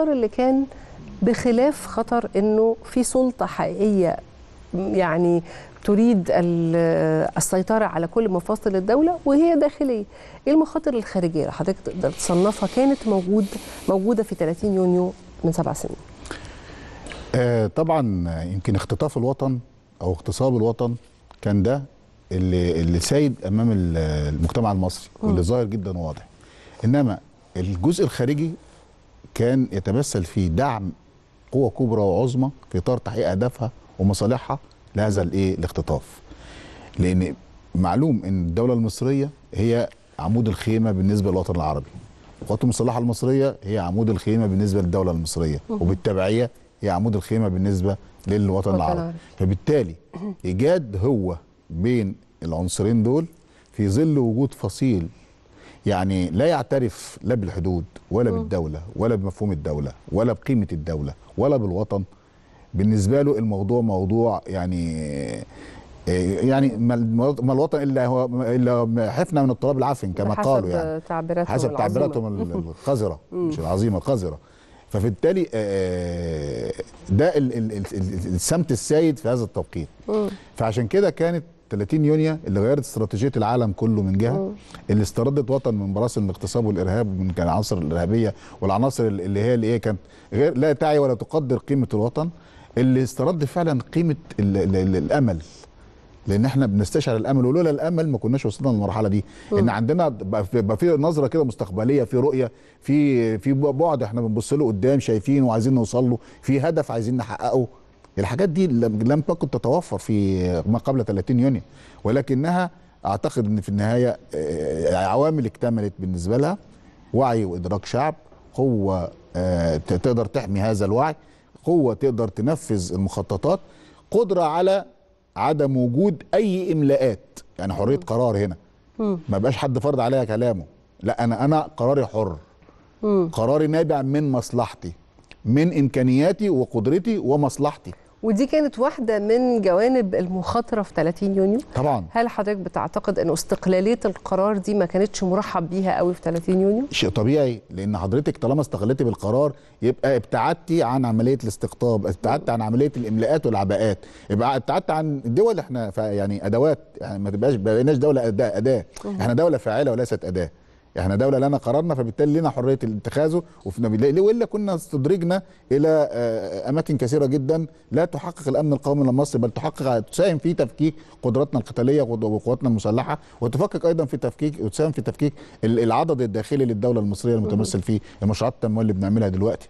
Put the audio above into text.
الخطر اللي كان بخلاف خطر انه في سلطه حقيقيه يعني تريد السيطرة على كل مفاصل الدولة وهي داخلية إيه المخاطر الخارجية اللي حضرتك تقدر تصنفها كانت موجود موجودة في 30 يونيو من سبع سنين آه طبعا يمكن اختطاف الوطن أو اغتصاب الوطن كان ده اللي, اللي سايد أمام المجتمع المصري واللي ظاهر جدا وواضح إنما الجزء الخارجي كان يتمثل في دعم قوة كبرى وعظمى في إطار تحقيق أهدافها ومصالحها لهذا الإيه الاختطاف لأن معلوم أن الدولة المصرية هي عمود الخيمة بالنسبة للوطن العربي القوات المسلحة المصرية هي عمود الخيمة بالنسبة للدولة المصرية وبالتبعية هي عمود الخيمة بالنسبة للوطن العربي فبالتالي إيجاد هو بين العنصرين دول في ظل وجود فصيل يعني لا يعترف لا بالحدود ولا بالدولة ولا بمفهوم الدولة ولا بقيمة الدولة ولا بالوطن بالنسبة له الموضوع موضوع يعني آه، يعني ما الوطن الا هو الا حفنه من التراب العفن كما قالوا يعني تعبيراتهم حسب تعبيراتهم القذره مش العظيمه القذره فبالتالي آه، آه، ده السمت السائد في هذا التوقيت فعشان كده كانت 30 يونيو اللي غيرت استراتيجيه العالم كله من جهه أوه. اللي استردت وطن من براثن الاغتصاب والارهاب من العناصر الارهابيه والعناصر اللي هي اللي إيه هي كانت غير لا تعي ولا تقدر قيمه الوطن اللي استرد فعلا قيمه الـ الـ الـ الامل لان احنا بنستشعر الامل ولولا الامل ما كناش وصلنا للمرحله دي ان عندنا بقى في نظره كده مستقبليه في رؤيه في في بعد احنا بنبص له قدام شايفين وعايزين نوصل له في هدف عايزين نحققه الحاجات دي لم تكن تتوفر في ما قبل 30 يونيو ولكنها اعتقد ان في النهايه آه، عوامل اكتملت بالنسبه لها وعي وادراك شعب قوه آه، تقدر تحمي هذا الوعي قوه تقدر تنفذ المخططات قدره على عدم وجود اي املاءات يعني حريه قرار هنا ما بقاش حد فرض عليا كلامه لا انا انا قراري حر قراري نابع من مصلحتي من امكانياتي وقدرتي ومصلحتي ودي كانت واحده من جوانب المخاطره في 30 يونيو طبعا هل حضرتك بتعتقد ان استقلاليه القرار دي ما كانتش مرحب بيها قوي في 30 يونيو شيء طبيعي لان حضرتك طالما استقلتي بالقرار يبقى ابتعدتي عن عمليه الاستقطاب ابتعدتي عن عمليه الاملاءات والعباءات يبقى ابتعدت عن الدول احنا يعني ادوات يعني ما تبقاش بقيناش دوله اداه اداه احنا دوله فاعله وليست اداه احنا دوله لنا قرارنا فبالتالي لنا حريه اتخاذه والا كنا استدرجنا الى آه، آه، اماكن كثيره جدا لا تحقق الامن القومي لمصر بل تحقق تساهم في تفكيك قدراتنا القتاليه وقواتنا المسلحه وتفكك ايضا في تفكيك وتساهم في تفكيك العدد الداخلي للدوله المصريه المتمثل في المشروعات التنمويه اللي بنعملها دلوقتي